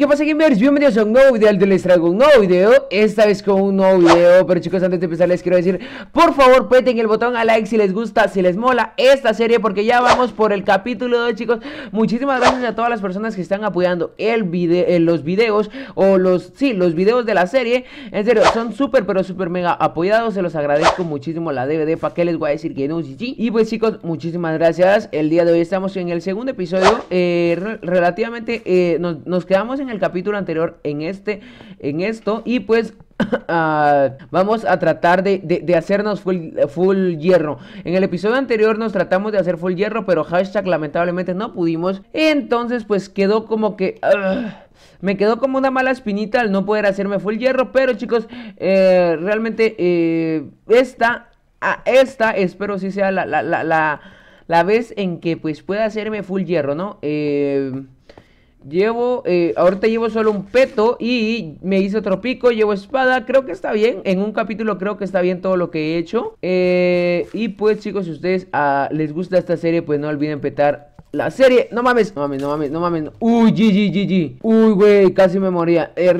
¿qué pasa gamers? Bienvenidos a un nuevo video del Les traigo un nuevo video Esta vez con un nuevo video Pero chicos, antes de empezar les quiero decir Por favor, peten el botón a like si les gusta Si les mola esta serie Porque ya vamos por el capítulo 2, chicos Muchísimas gracias a todas las personas que están apoyando el video, eh, Los videos O los, sí, los videos de la serie En serio, son súper, pero súper mega apoyados Se los agradezco muchísimo la DVD ¿Para que les voy a decir que no? Sí, Y pues chicos, muchísimas gracias El día de hoy estamos en el segundo episodio eh, Relativamente eh, nos, nos quedamos en el capítulo anterior en este, en esto. Y pues ah, vamos a tratar de, hacernos full, hierro. En el episodio anterior nos tratamos de hacer full hierro, pero hashtag lamentablemente no pudimos. Entonces pues quedó como que... me quedó como una mala espinita al no poder hacerme full hierro, pero chicos, eh, realmente eh, esta, ah, esta espero si sea la la, la, la, vez en que pues pueda hacerme full hierro, ¿no? Eh, Llevo, eh, ahorita llevo solo un peto y me hice otro pico, llevo espada, creo que está bien, en un capítulo creo que está bien todo lo que he hecho eh, Y pues chicos, si ustedes ah, les gusta esta serie, pues no olviden petar la serie, no mames, no mames, no mames, no mames Uy, GG, GG, uy, güey, casi me moría eh,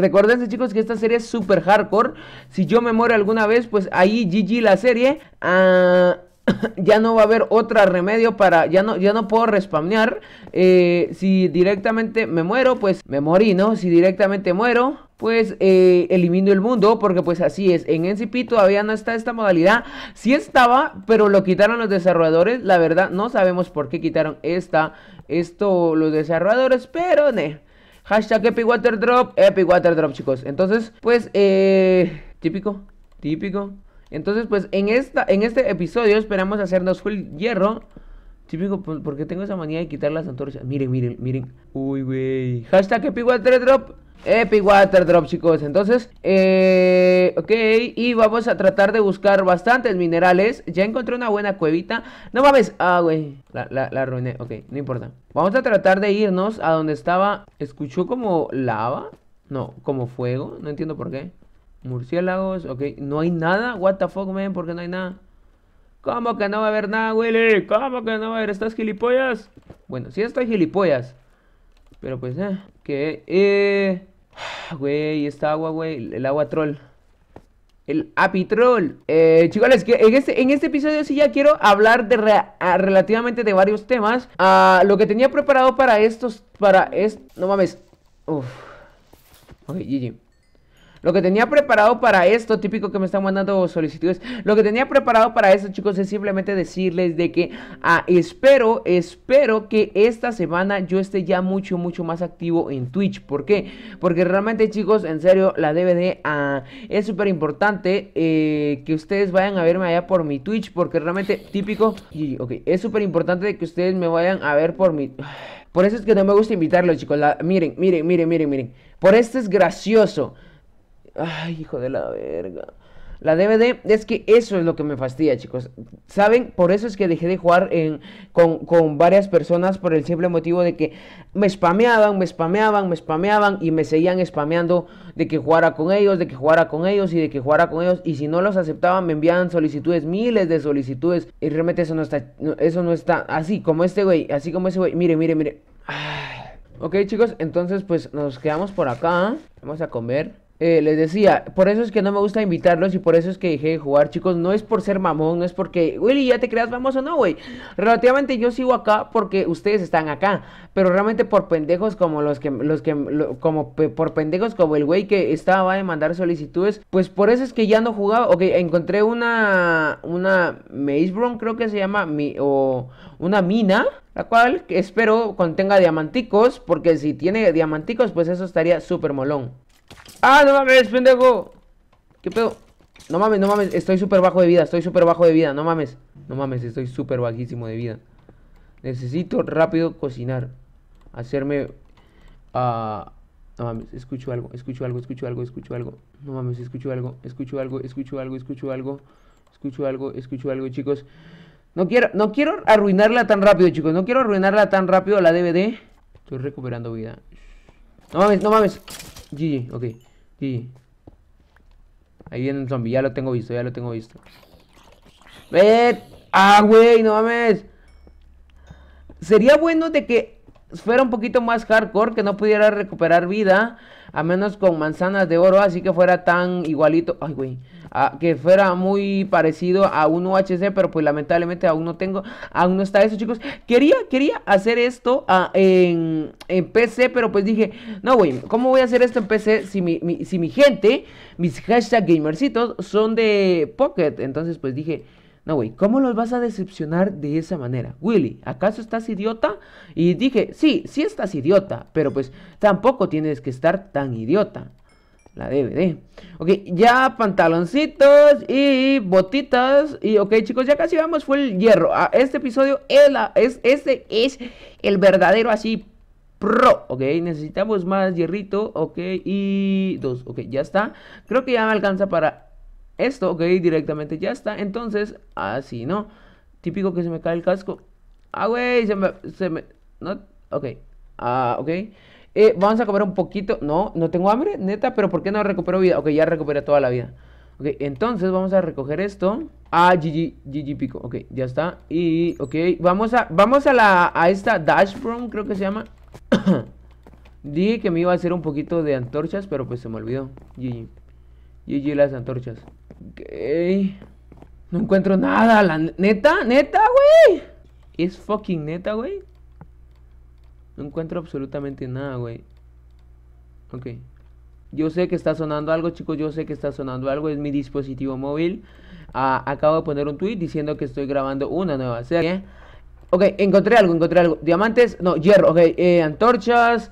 chicos que esta serie es súper hardcore Si yo me muero alguna vez, pues ahí GG la serie Ah... ya no va a haber otro remedio para, ya no, ya no puedo respawnear. Eh, si directamente me muero, pues me morí, ¿no? Si directamente muero, pues eh, elimino el mundo, porque pues así es. En NCP todavía no está esta modalidad. Sí estaba, pero lo quitaron los desarrolladores. La verdad, no sabemos por qué quitaron esta, esto los desarrolladores, pero... ne Hashtag Epic Water Drop, Epic Water Drop, chicos. Entonces, pues, eh, típico, típico. Entonces, pues en, esta, en este episodio esperamos hacernos full hierro. Típico, pues, porque tengo esa manía de quitar las antorchas. Miren, miren, miren. Uy, güey. Hashtag Epic Water Drop. chicos. Entonces, eh, ok. Y vamos a tratar de buscar bastantes minerales. Ya encontré una buena cuevita. No mames. Ah, güey. La, la, la arruiné. Ok, no importa. Vamos a tratar de irnos a donde estaba. Escuchó como lava. No, como fuego. No entiendo por qué. Murciélagos, ok. No hay nada. What the fuck, man, ¿por no hay nada? ¿Cómo que no va a haber nada, güey? ¿Cómo que no va a haber estas gilipollas? Bueno, sí estoy gilipollas. Pero pues, eh, que, eh... Güey, esta agua, güey, el agua troll. El apitrol. Eh, chicos, en este, en este episodio sí ya quiero hablar de ah, relativamente de varios temas. a ah, lo que tenía preparado para estos, para es... No mames. Uf. Ok, GG. Lo que tenía preparado para esto, típico que me están mandando solicitudes, lo que tenía preparado para esto, chicos, es simplemente decirles de que ah, espero, espero que esta semana yo esté ya mucho, mucho más activo en Twitch. ¿Por qué? Porque realmente, chicos, en serio, la DVD ah, es súper importante eh, que ustedes vayan a verme allá por mi Twitch, porque realmente, típico, es súper importante que ustedes me vayan a ver por mi... Por eso es que no me gusta invitarlos, chicos. miren, miren, miren, miren, miren. Por esto es gracioso. Ay, hijo de la verga. La DVD es que eso es lo que me fastidia, chicos. ¿Saben? Por eso es que dejé de jugar con, varias personas por el simple motivo de que me spameaban, me spameaban, me spameaban y me seguían spameando de que jugara con ellos, de que jugara con ellos y de que jugara con ellos. Y si no los aceptaban, me enviaban solicitudes, miles de solicitudes. Y realmente eso no está, eso no está así como este güey, así como ese güey. Mire, mire, mire. Ok, chicos, entonces pues nos quedamos por acá. Vamos a comer. Eh, les decía, por eso es que no me gusta invitarlos y por eso es que dejé de jugar, chicos. No es por ser mamón, no es porque, Willy, ya te creas famoso, no, güey. Relativamente yo sigo acá porque ustedes están acá, pero realmente por pendejos como los que, los que, como por pendejos como el güey que estaba de mandar solicitudes, pues por eso es que ya no jugaba. Ok, encontré una, una Mazebron, creo que se llama, o una mina la cual espero contenga diamanticos, porque si tiene diamanticos, pues eso estaría súper molón. ¡Ah, no mames, pendejo! ¿Qué pedo? No mames, no mames, estoy súper bajo de vida, estoy súper bajo de vida, no mames. No mames, estoy súper bajísimo de vida. Necesito rápido cocinar. Hacerme... Uh, no mames, escucho algo, escucho algo, escucho algo, escucho algo. No mames, escucho algo, escucho algo, escucho algo, escucho algo. Escucho algo, escucho algo, chicos. No quiero, no quiero arruinarla tan rápido, chicos. No quiero arruinarla tan rápido la DVD. Estoy recuperando vida. No mames, no mames. GG, ok. Sí. Ahí viene un zombie, ya lo tengo visto, ya lo tengo visto. ¡Ah, güey! ¡No mames! Sería bueno de que fuera un poquito más hardcore, que no pudiera recuperar vida, a menos con manzanas de oro, así que fuera tan igualito. ¡Ay, güey! que fuera muy parecido a un UHC, pero pues lamentablemente aún no tengo, aún no está eso, chicos. Quería, quería hacer esto ah, en, PC, pero pues dije, no, güey, ¿cómo voy a hacer esto en PC si mi, si mi gente, mis hashtag gamercitos, son de Pocket? Entonces pues dije... No, güey, ¿cómo los vas a decepcionar de esa manera? Willy, ¿acaso estás idiota? Y dije, sí, sí estás idiota, pero pues tampoco tienes que estar tan idiota. La DVD. Ok, ya pantaloncitos y botitas. Y ok, chicos, ya casi vamos. Fue el hierro. A este episodio es, la, es este es el verdadero así Pro, ok, necesitamos más hierrito, ok, y dos, ok, ya está, creo que ya me alcanza para esto, ok, directamente ya está, entonces, así, ¿no? Típico que se me cae el casco, ah, güey, se me, se me, no, ok, ah, ok, eh, vamos a comer un poquito. No, no tengo hambre, neta, pero ¿por qué no recupero vida? Ok, ya recuperé toda la vida. Ok, entonces vamos a recoger esto. Ah, GG, GG pico. Ok, ya está. Y, ok, vamos a, vamos a la, a esta Dash from, creo que se llama. Dije que me iba a hacer un poquito de antorchas, pero pues se me olvidó. GG. GG las antorchas. Ok. No encuentro nada, la neta, neta, güey. Es fucking neta, güey. No encuentro absolutamente nada, güey. Ok. Yo sé que está sonando algo, chicos. Yo sé que está sonando algo. Es mi dispositivo móvil. Ah, acabo de poner un tweet diciendo que estoy grabando una nueva serie. Ok, encontré algo, encontré algo. Diamantes, no, hierro, ok. Eh, antorchas.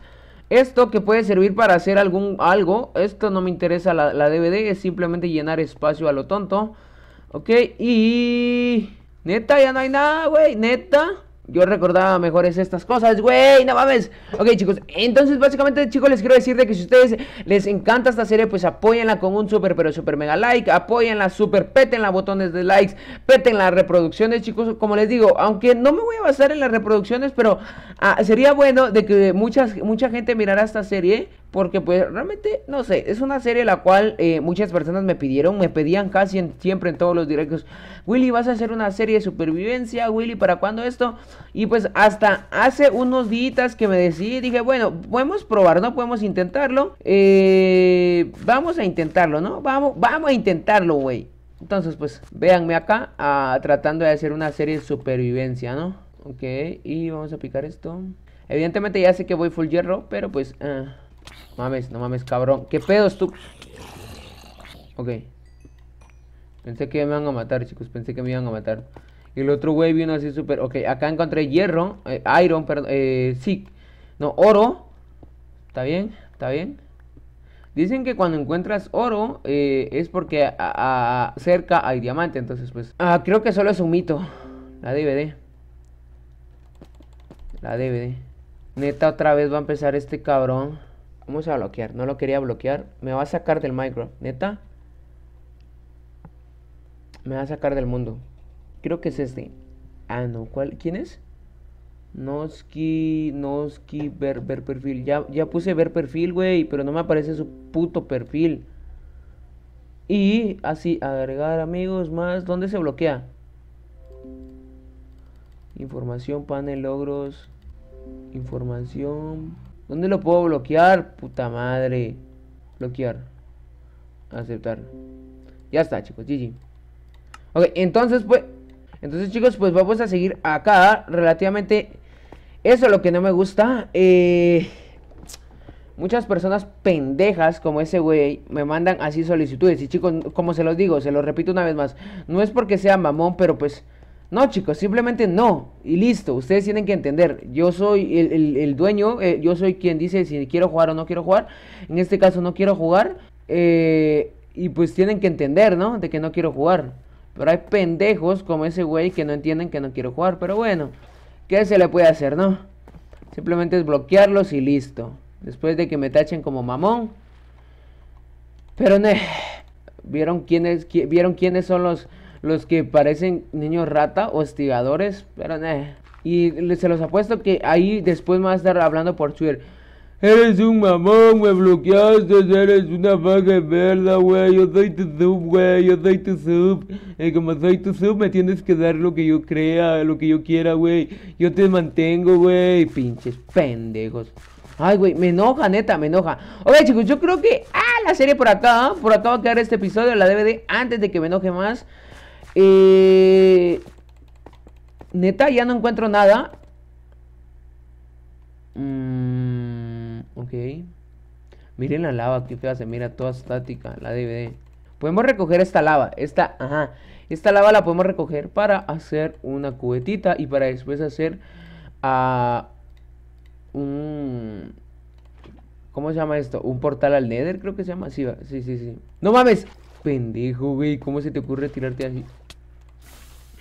Esto que puede servir para hacer algún algo. Esto no me interesa la, la DVD. Es simplemente llenar espacio a lo tonto. Ok, y... Neta, ya no hay nada, güey. Neta. Yo recordaba mejores estas cosas, güey, no mames. Ok, chicos, entonces básicamente, chicos, les quiero decir de que si ustedes les encanta esta serie, pues apóyenla con un super, pero super mega like. Apóyenla, super, los botones de likes, peten las reproducciones, chicos. Como les digo, aunque no me voy a basar en las reproducciones, pero ah, sería bueno de que muchas, mucha gente mirara esta serie porque pues realmente, no sé, es una serie la cual eh, muchas personas me pidieron, me pedían casi siempre en todos los directos, Willy, vas a hacer una serie de supervivencia, Willy, ¿para cuándo esto? Y pues hasta hace unos días que me decidí, dije, bueno, podemos probar, ¿no? Podemos intentarlo. Eh, vamos a intentarlo, ¿no? Vamos, vamos a intentarlo, güey. Entonces, pues, véanme acá ah, tratando de hacer una serie de supervivencia, ¿no? Ok, y vamos a picar esto. Evidentemente ya sé que voy full hierro, pero pues... Ah. Mames, no mames, cabrón. ¿Qué pedo, tú? Ok. Pensé que me iban a matar, chicos. Pensé que me iban a matar. Y el otro güey vino así súper... Ok, acá encontré hierro. Eh, iron, perdón. sí. Eh, no, oro. ¿Está bien? ¿Está bien? Dicen que cuando encuentras oro eh, es porque cerca hay diamante. Entonces, pues... Ah, creo que solo es un mito. La DVD. La DVD. Neta, otra vez va a empezar este cabrón. Vamos a bloquear. No lo quería bloquear. Me va a sacar del micro. Neta. Me va a sacar del mundo. Creo que es este. Ah, no. ¿Cuál? ¿Quién es? Noski, Noski, ver, ver perfil. Ya, ya puse ver perfil, güey, pero no me aparece su puto perfil. Y así, agregar amigos más. ¿Dónde se bloquea? Información, panel, logros. Información, ¿Dónde lo puedo bloquear? Puta madre. Bloquear. Aceptar. Ya está, chicos. GG. Ok, entonces pues... Entonces chicos, pues vamos a seguir acá relativamente... Eso es lo que no me gusta. Eh, muchas personas pendejas como ese güey me mandan así solicitudes. Y chicos, como se los digo, se los repito una vez más. No es porque sea mamón, pero pues... No, chicos, simplemente no. Y listo, ustedes tienen que entender. Yo soy el, dueño, eh, yo soy quien dice si quiero jugar o no quiero jugar. En este caso no quiero jugar. Eh, y pues tienen que entender, ¿no? De que no quiero jugar. Pero hay pendejos como ese güey que no entienden que no quiero jugar. Pero bueno, ¿qué se le puede hacer, no? Simplemente es bloquearlos y listo. Después de que me tachen como mamón. Pero, ¿no? ¿Vieron quiénes, ¿Vieron quiénes son los los que parecen niños rata, o hostigadores, pero eh. Y se los apuesto que ahí después me va a estar hablando por Twitter. Eres un mamón, me bloqueaste, eres una vaga de verdad, güey. Yo soy tu sub, güey, yo soy tu sub. Y como soy tu sub, me tienes que dar lo que yo crea, lo que yo quiera, güey. Yo te mantengo, güey. Pinches pendejos. Ay, güey, me enoja, neta, me enoja. Oye, chicos, yo creo que ah, la serie por acá, por acá va a quedar este episodio de la DVD antes de que me enoje más. Eh, neta, ya no encuentro nada. Mm, ok. Miren la lava, qué fea se mira, toda estática, la DVD. Podemos recoger esta lava, esta, ajá. Esta lava la podemos recoger para hacer una cubetita y para después hacer ah, un... ¿Cómo se llama esto? Un portal al Nether, creo que se llama. sí, sí, sí. No mames, pendejo, güey. ¿Cómo se te ocurre tirarte así?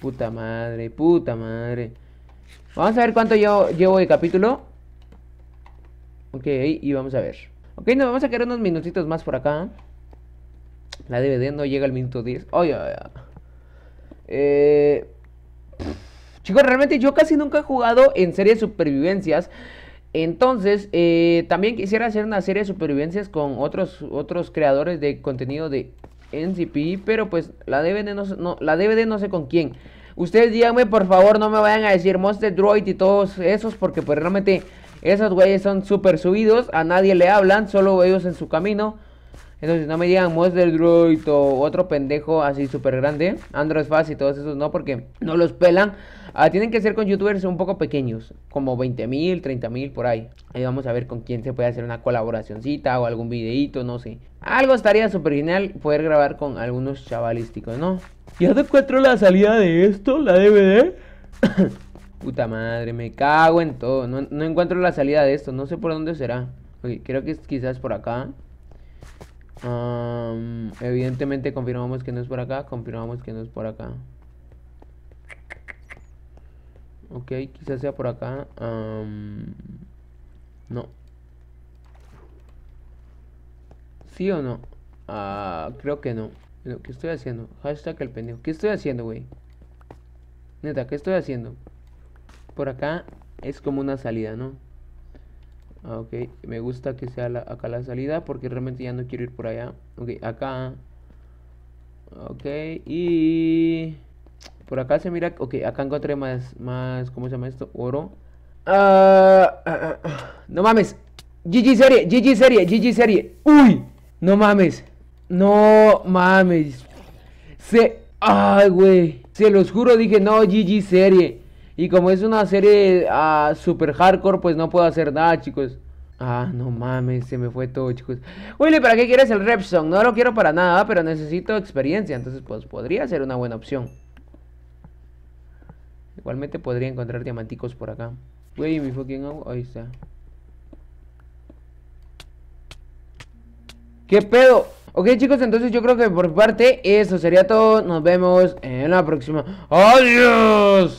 Puta madre, puta madre. Vamos a ver cuánto llevo, llevo de capítulo. Ok, y vamos a ver. Ok, nos vamos a quedar unos minutitos más por acá. La DVD no llega al minuto 10. Oye, oye. Chicos, realmente yo casi nunca he jugado en series de supervivencias. Entonces, eh, también quisiera hacer una serie de supervivencias con otros, otros creadores de contenido de en pero pues la DVD no, no, la DVD no sé con quién. Ustedes díganme, por favor, no me vayan a decir Monster Droid y todos esos, porque pues realmente esos güeyes son súper subidos, a nadie le hablan, solo ellos en su camino. Entonces no me digan Monster Droid o otro pendejo así súper grande, Android Fast y todos esos, no, porque no los pelan. Ah, tienen que ser con youtubers un poco pequeños, como 20 mil, 30 mil por ahí. Ahí vamos a ver con quién se puede hacer una colaboracioncita o algún videito, no sé. Algo estaría súper genial poder grabar con algunos chavalísticos, ¿no? ¿Ya te encuentro la salida de esto, la DVD? Puta madre, me cago en todo. No, encuentro la salida de esto, no sé por dónde será. creo que es quizás por acá. evidentemente confirmamos que no es por acá, confirmamos que no es por acá. Ok, quizás sea por acá. no. ¿Sí o no? Ah, creo que no. ¿Qué estoy haciendo? Hashtag el pendejo. ¿Qué estoy haciendo, güey? Neta, ¿qué estoy haciendo? Por acá es como una salida, ¿no? Ah, ok, me gusta que sea acá la salida porque realmente ya no quiero ir por allá. Ok, acá. Ok, y... Por acá se mira, ok, acá encontré más, más, ¿cómo se llama esto? Oro. Ah, ah, ah, no mames. GG serie, GG serie, GG serie. Uy, no mames. No mames. Se... Ay, güey. Se los juro, dije, no, GG serie. Y como es una serie super hardcore, pues no puedo hacer nada, chicos. Ah, no mames, se me fue todo, chicos. Willy, ¿para qué quieres el Repson? No lo quiero para nada, pero necesito experiencia, entonces pues podría ser una buena opción. Igualmente podría encontrar diamanticos por acá. Wey, mi fucking agua. Ahí está. ¿Qué pedo? Ok chicos, entonces yo creo que por parte eso sería todo. Nos vemos en la próxima. ¡Adiós!